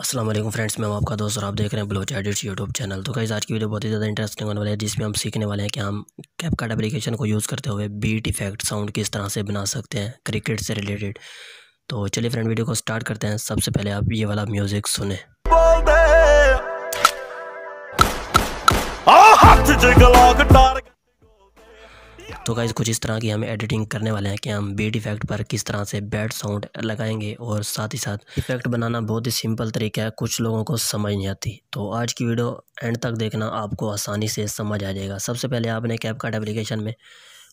Aslam friends मैं आपका दोस्त और आप देख रहे हैं ब्लोच एडिट्स यूट्यूब चैनल तो कई आज की वीडियो बहुत ही ज़्यादा इंटरेस्टिंग होने वाले हैं जिसमें हम सीखने वाले हैं कि हम कैप कार्ड एप्लीकेशन को यूज़ करते हुए बीट इफेक्ट साउंड किस तरह से बना सकते हैं क्रिकेट से रिलेटेड तो चलिए फ्रेंड वीडियो को स्टार्ट करते हैं सबसे पहले आप ये वाला म्यूज़िक सुने तो गाइज़ कुछ इस तरह की हम एडिटिंग करने वाले हैं कि हम बीट इफेक्ट पर किस तरह से बैड साउंड लगाएंगे और साथ ही साथ इफेक्ट बनाना बहुत ही सिंपल तरीका है कुछ लोगों को समझ नहीं आती तो आज की वीडियो एंड तक देखना आपको आसानी से समझ आ जाएगा सबसे पहले आपने कैप कार्ड एप्लीकेशन में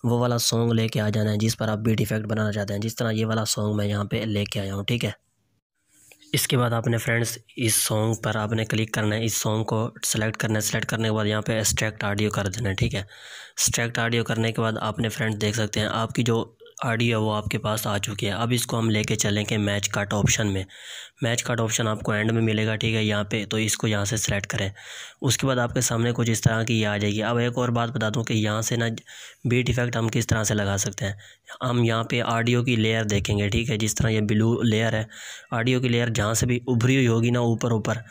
वो वाला सॉन्ग लेके आ जाना है जिस पर आप बीट इफेक्ट बनाना चाहते हैं जिस तरह ये वाला सॉन्ग मैं यहाँ पे लेके आया हूँ ठीक है इसके बाद आपने फ्रेंड्स इस सॉन्ग पर आपने क्लिक करना है इस सॉन्ग को सेलेक्ट करना है सेलेक्ट करने के बाद यहाँ पे एक्सट्रैक्ट ऑडियो कर देना है ठीक है एक्सट्रैक्ट ऑडियो करने के बाद आपने फ्रेंड्स देख सकते हैं आपकी जो ऑडियो वो आपके पास आ चुकी है अब इसको हम लेके चलेंगे मैच कट ऑप्शन में मैच कट ऑप्शन आपको एंड में मिलेगा ठीक है यहाँ पे तो इसको यहाँ से सेलेक्ट करें उसके बाद आपके सामने कुछ इस तरह की ये आ जाएगी अब एक और बात बता दूँ कि यहाँ से ना बीट इफेक्ट हम किस तरह से लगा सकते हैं हम यहाँ पे ऑडियो की लेयर देखेंगे ठीक है जिस तरह ये ब्लू लेयर है ऑडियो की लेयर जहाँ से भी उभरी हुई होगी ना ऊपर ऊपर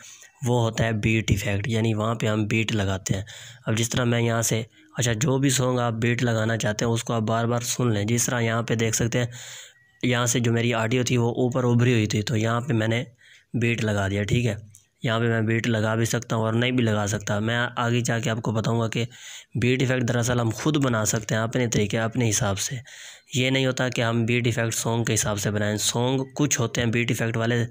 वो होता है बीट इफ़ेक्ट यानी वहाँ पे हम बीट लगाते हैं अब जिस तरह मैं यहाँ से अच्छा जो भी सॉन्ग आप बीट लगाना चाहते हैं उसको आप बार बार सुन लें जिस तरह यहाँ पे देख सकते हैं यहाँ से जो मेरी ऑडियो थी वो ऊपर उभरी हुई थी तो यहाँ पे मैंने बीट लगा दिया ठीक है यहाँ पे मैं बीट लगा भी सकता हूँ और नहीं भी लगा सकता मैं आगे जा के आपको बताऊँगा कि बीट इफ़ेक्ट दरअसल हम खुद बना सकते हैं अपने तरीके अपने हिसाब से ये नहीं होता कि हम बीट इफ़ेक्ट सॉन्ग के हिसाब से बनाएं सॉन्ग कुछ होते हैं बीट इफ़ेक्ट वाले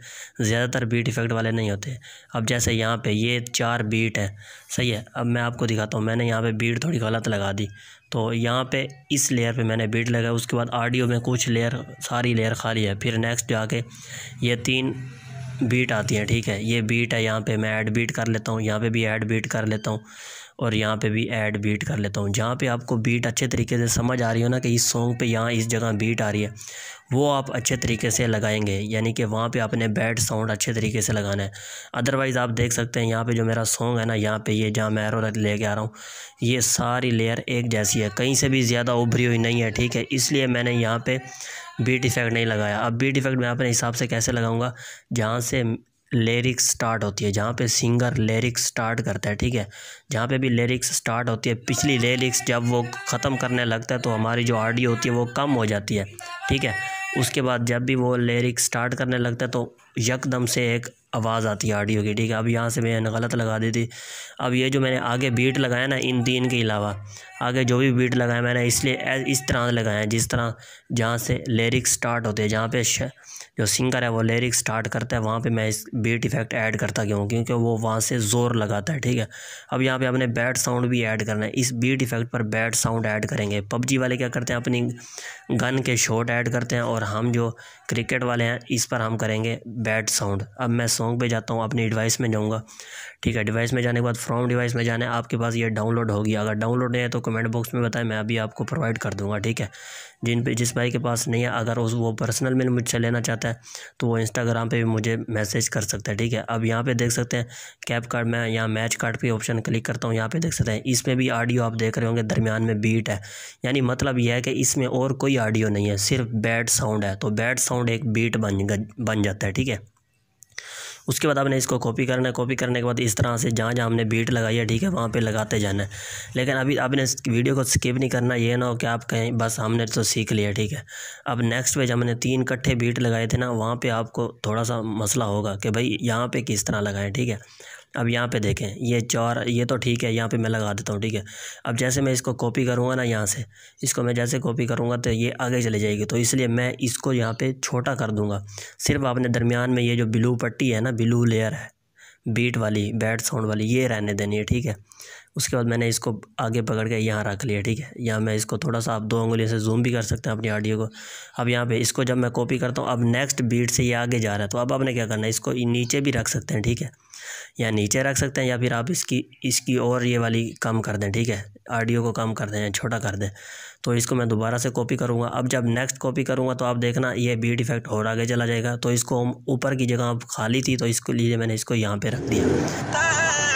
ज़्यादातर बीट इफ़ेक्ट वाले नहीं होते अब जैसे यहाँ पर ये चार बीट हैं सही है अब मैं आपको दिखाता हूँ मैंने यहाँ पर बीट थोड़ी गलत लगा दी तो यहाँ पर इस लेयर पर मैंने बीट लगाया उसके बाद ऑडियो में कुछ लेयर सारी लेयर खाली है फिर नेक्स्ट जाके ये तीन बीट आती हैं ठीक है ये बीट है यहाँ पे मैं ऐड बीट कर लेता हूँ यहाँ पे भी ऐड बीट कर लेता हूँ और यहाँ पे भी ऐड बीट कर लेता हूँ जहाँ पे आपको बीट अच्छे तरीके से समझ आ रही हो ना कि इस सॉन्ग पे यहाँ इस जगह बीट आ रही है वो आप अच्छे तरीके से लगाएंगे यानी कि वहाँ पे आपने बैड साउंड अच्छे तरीके से लगाना है अदरवाइज़ आप देख सकते हैं यहाँ पे जो मेरा सॉन्ग है ना यहाँ पे ये जहाँ मैं एरो लेके आ रहा हूँ ये सारी लेयर एक जैसी है कहीं से भी ज़्यादा उभरी हुई नहीं है ठीक है इसलिए मैंने यहाँ पर बीट इफ़ेक्ट नहीं लगाया अब बीट इफ़ेक्ट मैं अपने हिसाब से कैसे लगाऊंगा जहाँ से लिरिक्स स्टार्ट होती है जहाँ पे सिंगर लिरिक्स स्टार्ट करता है ठीक है जहाँ पे भी लिरिक्स स्टार्ट होती है पिछली लिरिक्स जब वो ख़त्म करने लगता है तो हमारी जो ऑडियो होती है वो कम हो जाती है ठीक है उसके बाद जब भी वो लिरिक्स स्टार्ट करने लगता है तो यकदम से एक आवाज़ आती है ऑडियो की ठीक है अब यहाँ से मैंने गलत लगा दी थी अब ये जो मैंने आगे बीट लगाया ना इन तीन के अलावा आगे जो भी बीट लगाया मैंने इसलिए इस तरह लगाया जिस तरह जहाँ से लिरिक्स स्टार्ट होते हैं जहाँ पे जो सिंगर है वो लिरिक्स स्टार्ट करता है वहाँ पे मैं इस बीट इफेक्ट ऐड करता क्यों क्योंकि वो वहाँ से ज़ोर लगाता है ठीक है अब यहाँ पर अपने बैड साउंड भी ऐड करना है इस बीट इफेक्ट पर बैड साउंड ऐड करेंगे पबजी वाले क्या करते हैं अपनी गन के शॉट ऐड करते हैं और हम जो क्रिकेट वाले हैं इस पर हम करेंगे बैड साउंड अब मैं सॉन्ग पे जाता हूँ अपनी डिवाइस में जाऊँगा ठीक है डिवाइस में जाने के बाद फ्रॉम डिवाइस में जाने आपके पास ये डाउनलोड होगी अगर डाउनलोड नहीं है तो कमेंट बॉक्स में बताएं मैं अभी आपको प्रोवाइड कर दूँगा ठीक है जिन पे जिस भाई के पास नहीं है अगर उस वो पर्सनल में मुझसे लेना चाहता है तो वो इंस्टाग्राम पर भी मुझे मैसेज कर सकता है ठीक है अब यहाँ पर देख सकते हैं कैप कार्ड मैं यहाँ मैच कार्ड पर ऑप्शन क्लिक करता हूँ यहाँ पर देख सकते हैं इसमें भी ऑडियो आप देख रहे होंगे दरमियान में बीट है यानी मतलब यह है कि इसमें और कोई ऑडियो नहीं है सिर्फ बैड साउंड है तो बैड साउंड एक बीट बन बन जाता है ठीक है उसके बाद आपने इसको कॉपी करना है कॉपी करने के बाद इस तरह से जहाँ जहाँ हमने बीट लगाई है ठीक है वहाँ पर लगाते जाना है लेकिन अभी आपने वीडियो को स्किप नहीं करना ये ना हो कि आप कहें बस हमने तो सीख लिया ठीक है अब नेक्स्ट पेज हमने तीन कट्ठे बीट लगाए थे ना वहाँ पर आपको थोड़ा सा मसला होगा कि भाई यहाँ पर किस तरह लगाएँ ठीक है अब यहाँ पे देखें ये चार ये तो ठीक है यहाँ पे मैं लगा देता हूँ ठीक है अब जैसे मैं इसको कॉपी करूँगा ना यहाँ से इसको मैं जैसे कॉपी करूँगा तो ये आगे चले जाएगी तो इसलिए मैं इसको यहाँ पे छोटा कर दूँगा सिर्फ आपने दरमियान में ये जो ब्लू पट्टी है ना ब्लू लेयर है बीट वाली बैड साउंड वाली ये रहने देनी है ठीक है उसके बाद मैंने इसको आगे पकड़ के यहाँ रख लिया ठीक है यहाँ मैं इसको थोड़ा सा आप दो उंगली से जूम भी कर सकते हैं अपनी ऑडियो को अब यहाँ पे इसको जब मैं कॉपी करता हूँ अब नेक्स्ट बीट से ये आगे जा रहा है तो अब आपने क्या करना है इसको नीचे भी रख सकते हैं ठीक है या नीचे रख सकते हैं या फिर आप इसकी इसकी और ये वाली कम कर दें ठीक है ऑडियो को कम कर दें या छोटा कर दें तो इसको मैं दोबारा से कॉपी करूँगा अब जब नेक्स्ट कॉपी करूँगा तो आप देखना ये बीट इफेक्ट और आगे चला जाएगा तो इसको हम ऊपर की जगह खाली थी तो इसके लिए मैंने इसको यहाँ पर रख दिया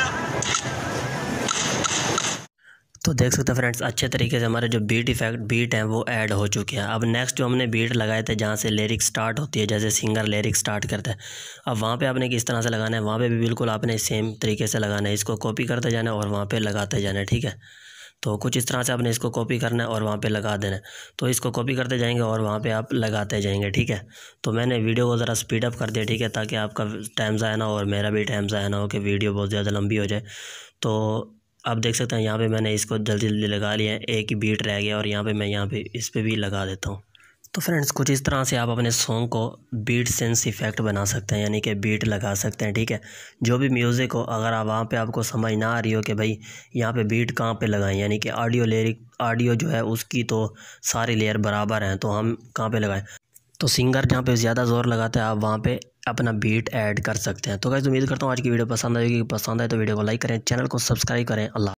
तो देख सकते हैं फ्रेंड्स अच्छे तरीके से हमारे जो बीट इफेक्ट बीट हैं वो ऐड हो चुके हैं अब नेक्स्ट जो हमने बीट लगाए थे जहाँ से लिरिक स्टार्ट होती है जैसे सिंगर लिरिक स्टार्ट करते हैं अब वहाँ पे आपने किस तरह से लगाना है वहाँ पे भी बिल्कुल आपने सेम तरीके से लगाना है इसको कॉपी करते जाना है और वहाँ पर लगाते जाना है ठीक है तो कुछ इस तरह से आपने इसको कॉपी करना है और वहाँ पे लगा देना है तो इसको कॉपी करते जाएंगे और वहाँ पे आप लगाते जाएंगे ठीक है तो मैंने वीडियो को ज़रा स्पीड अप कर दिया ठीक है ताकि आपका टाइम ज़ाया ना हो और मेरा भी टाइम ज़ाया ना हो कि वीडियो बहुत ज़्यादा लंबी हो जाए तो आप देख सकते हैं यहाँ पे मैंने इसको जल्दी जल्दी लगा लिया है एक ही बीट रह गया और यहाँ पे मैं यहाँ पे इस पर भी लगा देता हूँ तो फ्रेंड्स कुछ इस तरह से आप अपने सॉन्ग को बीट सेंस इफ़ेक्ट बना सकते हैं यानी कि बीट लगा सकते हैं ठीक है जो भी म्यूज़िक हो अगर आप वहाँ पे आपको समझ ना आ रही हो कि भाई यहाँ पे बीट कहाँ पे लगाएं यानी कि ऑडियो लेरिक ऑडियो जो है उसकी तो सारी लेयर बराबर हैं तो हम कहाँ पे लगाएं तो सिंगर जहाँ पे ज़्यादा ज़ोर लगाते हैं आप वहाँ पर अपना बीट ऐड कर सकते हैं तो कैसे उम्मीद करता हूँ आज की वीडियो पसंद आएगी पसंद आए तो वीडियो को लाइक करें चैनल को सब्सक्राइब करें अल्लाह